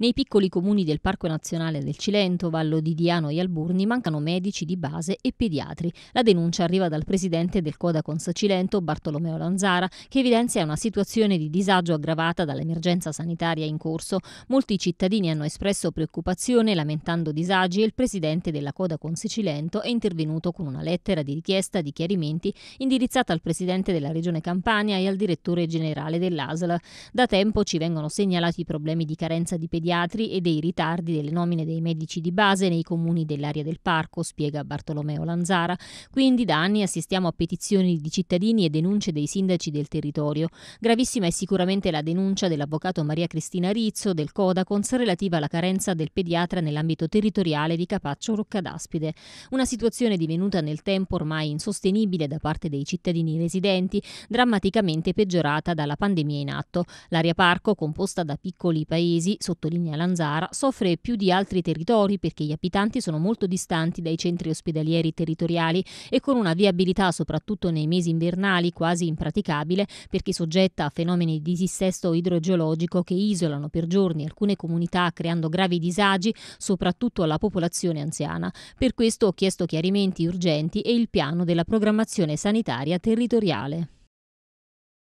Nei piccoli comuni del Parco Nazionale del Cilento, Vallo di Diano e Alburni mancano medici di base e pediatri. La denuncia arriva dal presidente del Codacons Cilento, Bartolomeo Lanzara, che evidenzia una situazione di disagio aggravata dall'emergenza sanitaria in corso. Molti cittadini hanno espresso preoccupazione lamentando disagi e il presidente della Codacons Cilento è intervenuto con una lettera di richiesta di chiarimenti indirizzata al presidente della Regione Campania e al direttore generale dell'ASL. Da tempo ci vengono segnalati problemi di carenza di pediatri pediatri e dei ritardi delle nomine dei medici di base nei comuni dell'area del parco, spiega Bartolomeo Lanzara. Quindi da anni assistiamo a petizioni di cittadini e denunce dei sindaci del territorio. Gravissima è sicuramente la denuncia dell'avvocato Maria Cristina Rizzo del Codacons relativa alla carenza del pediatra nell'ambito territoriale di Capaccio Roccadaspide. Una situazione divenuta nel tempo ormai insostenibile da parte dei cittadini residenti, drammaticamente peggiorata dalla pandemia in atto. L'area parco, composta da piccoli paesi, sottolinea Sardegna e Lanzara soffre più di altri territori perché gli abitanti sono molto distanti dai centri ospedalieri territoriali e con una viabilità soprattutto nei mesi invernali quasi impraticabile perché soggetta a fenomeni di dissesto idrogeologico che isolano per giorni alcune comunità creando gravi disagi soprattutto alla popolazione anziana. Per questo ho chiesto chiarimenti urgenti e il piano della programmazione sanitaria territoriale.